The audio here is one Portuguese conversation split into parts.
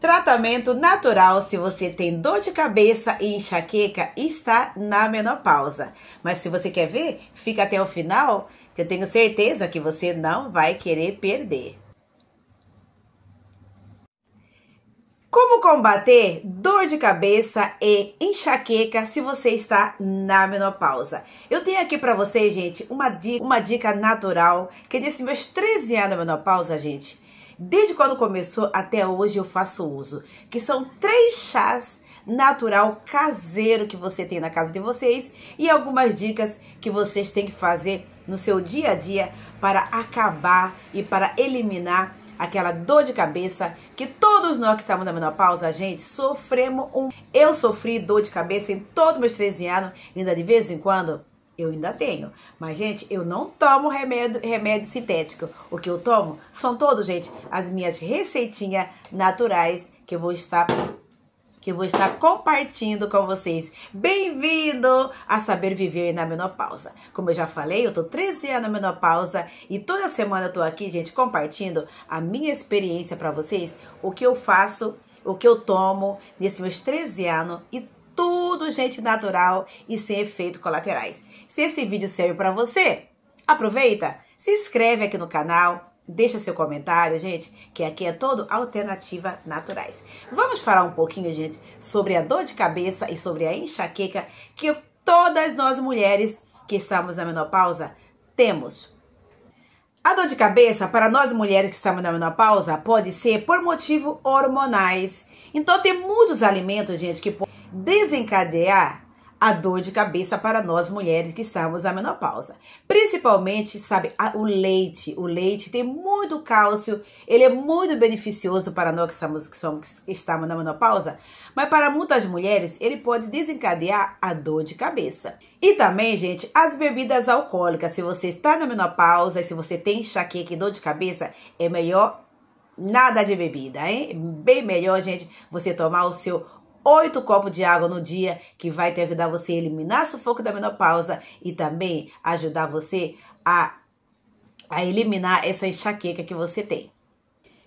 Tratamento natural se você tem dor de cabeça e enxaqueca está na menopausa. Mas se você quer ver, fica até o final, que eu tenho certeza que você não vai querer perder. Como combater dor de cabeça e enxaqueca se você está na menopausa? Eu tenho aqui para vocês, gente, uma dica, uma dica natural que nesses meus 13 anos da menopausa, gente, Desde quando começou até hoje eu faço uso, que são três chás natural caseiro que você tem na casa de vocês e algumas dicas que vocês têm que fazer no seu dia a dia para acabar e para eliminar aquela dor de cabeça que todos nós que estamos na menopausa, gente, sofremos um. Eu sofri dor de cabeça em todos meus 13 anos, ainda de vez em quando eu ainda tenho. Mas, gente, eu não tomo remédio, remédio sintético. O que eu tomo são todos, gente, as minhas receitinhas naturais que eu vou estar que eu vou estar compartilhando com vocês. Bem-vindo a Saber Viver na Menopausa. Como eu já falei, eu tô 13 anos na menopausa e toda semana eu tô aqui, gente, compartilhando a minha experiência para vocês, o que eu faço, o que eu tomo nesses meus 13 anos e tudo gente natural e sem efeitos colaterais. Se esse vídeo serve para você, aproveita, se inscreve aqui no canal, deixa seu comentário, gente, que aqui é todo alternativa naturais. Vamos falar um pouquinho, gente, sobre a dor de cabeça e sobre a enxaqueca que todas nós mulheres que estamos na menopausa temos. A dor de cabeça para nós mulheres que estamos na menopausa pode ser por motivo hormonais. Então tem muitos alimentos, gente, que desencadear a dor de cabeça para nós mulheres que estamos na menopausa. Principalmente, sabe, o leite. O leite tem muito cálcio, ele é muito beneficioso para nós que estamos, que somos, que estamos na menopausa, mas para muitas mulheres ele pode desencadear a dor de cabeça. E também, gente, as bebidas alcoólicas. Se você está na menopausa e se você tem enxaqueca e dor de cabeça, é melhor nada de bebida, hein? Bem melhor, gente, você tomar o seu oito copos de água no dia, que vai te ajudar você a eliminar sufoco da menopausa e também ajudar você a, a eliminar essa enxaqueca que você tem.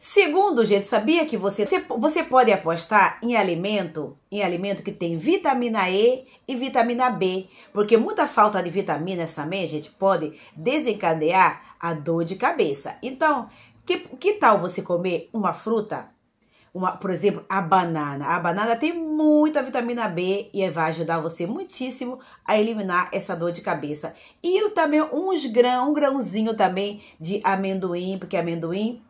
Segundo gente sabia que você, você pode apostar em alimento, em alimento que tem vitamina E e vitamina B, porque muita falta de essa também, gente, pode desencadear a dor de cabeça. Então, que, que tal você comer uma fruta uma, por exemplo, a banana. A banana tem muita vitamina B e é, vai ajudar você muitíssimo a eliminar essa dor de cabeça. E também uns grão um grãozinho também de amendoim, porque amendoim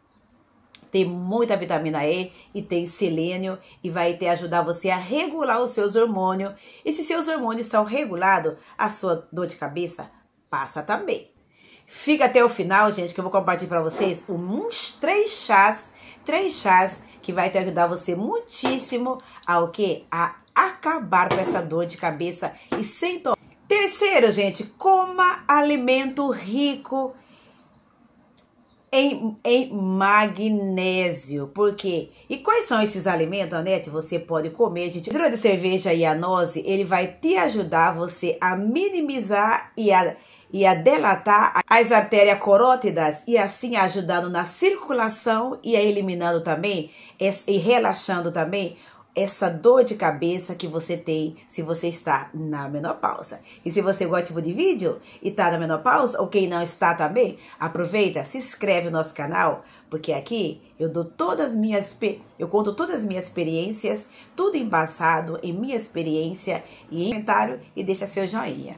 tem muita vitamina E e tem selênio e vai te ajudar você a regular os seus hormônios. E se seus hormônios são regulados, a sua dor de cabeça passa também. Fica até o final, gente, que eu vou compartilhar para vocês uns três chás, três chás que vai te ajudar você muitíssimo a o A acabar com essa dor de cabeça e sem tomar. Terceiro, gente, coma alimento rico em, em magnésio. Por quê? E quais são esses alimentos, Anete? Você pode comer, gente. Hidro de cerveja e a noze, ele vai te ajudar você a minimizar e a e a delatar as artérias corótidas e assim ajudando na circulação e eliminando também e relaxando também essa dor de cabeça que você tem se você está na menopausa. E se você gosta tipo de vídeo e está na menopausa, ou quem não está também, aproveita, se inscreve no nosso canal, porque aqui eu dou todas as minhas eu conto todas as minhas experiências, tudo embasado em minha experiência e comentário e deixa seu joinha.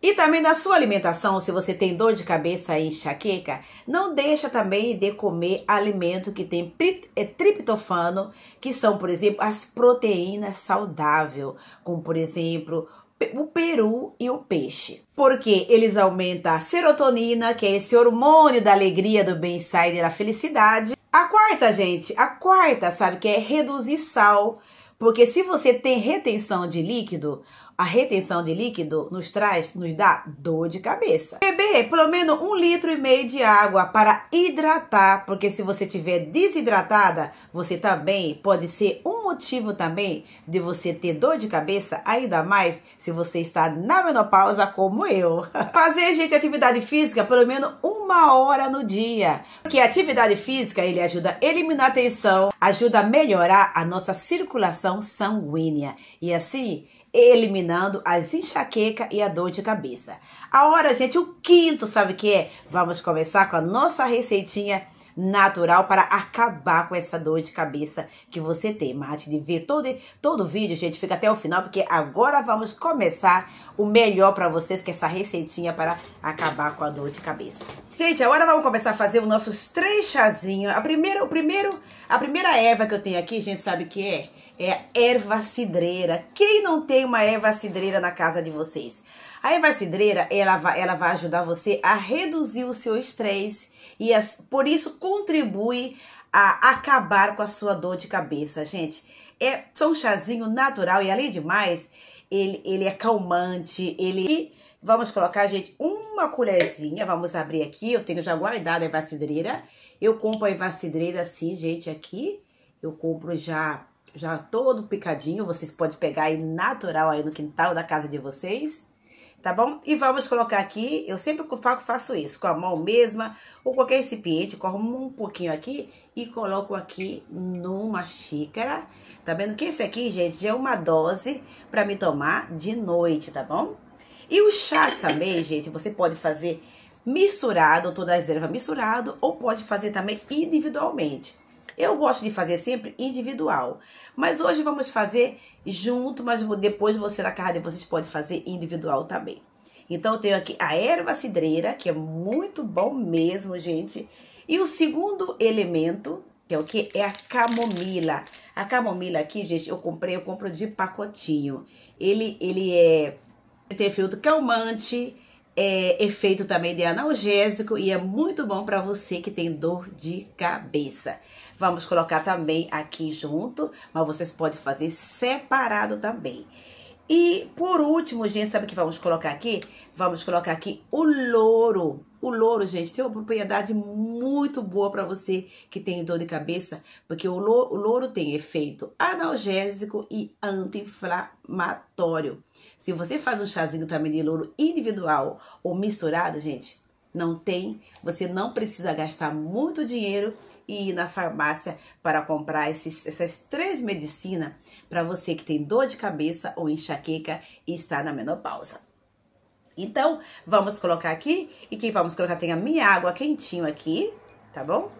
E também da sua alimentação, se você tem dor de cabeça e enxaqueca, não deixa também de comer alimento que tem é, triptofano, que são, por exemplo, as proteínas saudáveis, como por exemplo, o peru e o peixe. Porque eles aumentam a serotonina, que é esse hormônio da alegria, do bem-estar e da felicidade. A quarta, gente, a quarta, sabe, que é reduzir sal. Porque se você tem retenção de líquido, a retenção de líquido nos traz, nos dá dor de cabeça. Beber pelo menos um litro e meio de água para hidratar, porque se você estiver desidratada, você também pode ser um motivo também de você ter dor de cabeça, ainda mais se você está na menopausa como eu. Fazer, gente, atividade física pelo menos uma hora no dia. Porque atividade física, ele ajuda a eliminar a tensão, ajuda a melhorar a nossa circulação sanguínea. E assim, eliminando as enxaqueca e a dor de cabeça. A hora, gente, o quinto, sabe o que é? Vamos começar com a nossa receitinha natural para acabar com essa dor de cabeça que você tem. Mate de ver todo, todo vídeo, gente, fica até o final, porque agora vamos começar o melhor para vocês, que é essa receitinha para acabar com a dor de cabeça. Gente, agora vamos começar a fazer os nossos três chazinhos. A primeira, o primeiro, a primeira erva que eu tenho aqui, gente, sabe que é? é a erva cidreira. Quem não tem uma erva cidreira na casa de vocês? A erva cidreira, ela vai, ela vai ajudar você a reduzir o seu estresse e as, por isso contribui a acabar com a sua dor de cabeça, gente. É só um chazinho natural e além de mais, ele, ele é calmante, ele... Vamos colocar, gente, uma colherzinha, vamos abrir aqui, eu tenho já guardado a erva cidreira. Eu compro a erva cidreira assim, gente, aqui. Eu compro já já todo picadinho, vocês podem pegar aí natural aí no quintal da casa de vocês, tá bom? E vamos colocar aqui, eu sempre faço isso, com a mão mesma ou qualquer recipiente, corro um pouquinho aqui e coloco aqui numa xícara, tá vendo? Que esse aqui, gente, já é uma dose para me tomar de noite, tá bom? E o chá também, gente, você pode fazer misturado, todas as ervas misturado, ou pode fazer também individualmente. Eu gosto de fazer sempre individual. Mas hoje vamos fazer junto, mas depois você na casa vocês podem fazer individual também. Então eu tenho aqui a erva cidreira, que é muito bom mesmo, gente. E o segundo elemento, que é o que? É a camomila. A camomila aqui, gente, eu comprei, eu compro de pacotinho. Ele, ele é tem filtro calmante, é, efeito também de analgésico e é muito bom para você que tem dor de cabeça. Vamos colocar também aqui junto, mas vocês podem fazer separado também. E por último, gente, sabe o que vamos colocar aqui? Vamos colocar aqui o louro. O louro, gente, tem uma propriedade muito boa para você que tem dor de cabeça, porque o louro, o louro tem efeito analgésico e anti-inflamatório. Se você faz um chazinho também de louro individual ou misturado, gente, não tem, você não precisa gastar muito dinheiro e ir na farmácia para comprar esses, essas três medicinas para você que tem dor de cabeça ou enxaqueca e está na menopausa. Então, vamos colocar aqui. E quem vamos colocar? Tem a minha água quentinho aqui, tá bom?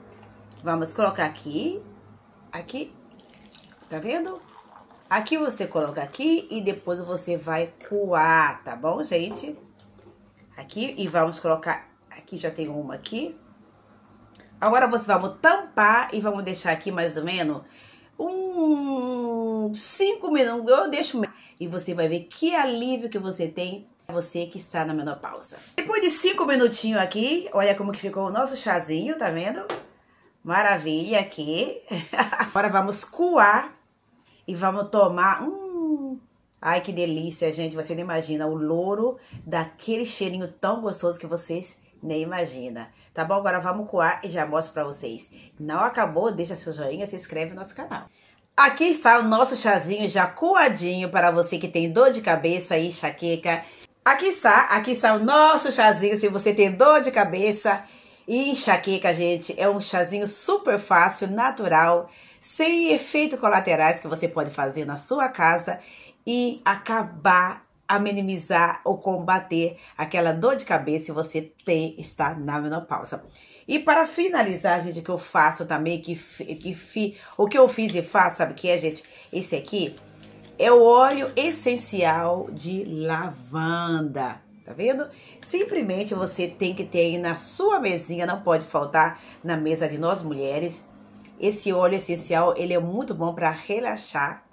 Vamos colocar aqui. Aqui. Tá vendo? Aqui você coloca aqui e depois você vai coar, tá bom, gente? Aqui. E vamos colocar... Aqui já tem uma aqui. Agora, você vamos tampar e vamos deixar aqui mais ou menos um... Cinco minutos. Eu deixo... E você vai ver que alívio que você tem você que está na menopausa. Depois de cinco minutinhos aqui, olha como que ficou o nosso chazinho, tá vendo? Maravilha aqui. Agora vamos coar e vamos tomar... Hum, ai, que delícia, gente. Você não imagina o louro daquele cheirinho tão gostoso que vocês nem imagina. Tá bom? Agora vamos coar e já mostro pra vocês. Não acabou? Deixa seu joinha, se inscreve no nosso canal. Aqui está o nosso chazinho já coadinho para você que tem dor de cabeça, enxaqueca, Aqui está, aqui está o nosso chazinho se você tem dor de cabeça e enxaqueca, gente. É um chazinho super fácil, natural, sem efeitos colaterais que você pode fazer na sua casa e acabar a minimizar ou combater aquela dor de cabeça que você tem está na menopausa. E para finalizar, gente, o que eu faço também, que, que o que eu fiz e faço, sabe o que é, gente? Esse aqui é o óleo essencial de lavanda. Tá vendo? Simplesmente você tem que ter aí na sua mesinha, não pode faltar na mesa de nós mulheres. Esse óleo essencial, ele é muito bom para relaxar,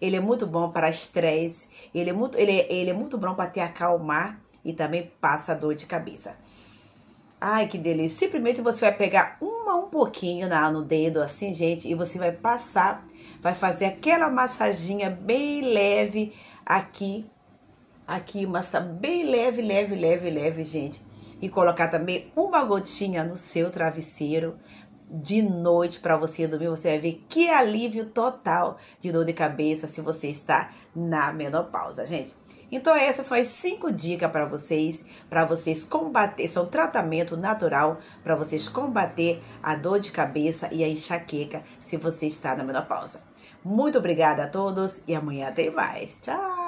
ele é muito bom para estresse, ele é muito, ele é, ele é muito bom para te acalmar e também passa dor de cabeça. Ai, que delícia. Simplesmente você vai pegar uma um pouquinho na, no dedo, assim, gente, e você vai passar vai fazer aquela massaginha bem leve aqui, aqui, massa bem leve, leve, leve, leve, gente. E colocar também uma gotinha no seu travesseiro de noite para você dormir, você vai ver que alívio total de dor de cabeça se você está na menopausa, gente. Então essas são as cinco dicas para vocês, para vocês combater, são tratamento natural para vocês combater a dor de cabeça e a enxaqueca se você está na menopausa. Muito obrigada a todos e amanhã tem mais. Tchau!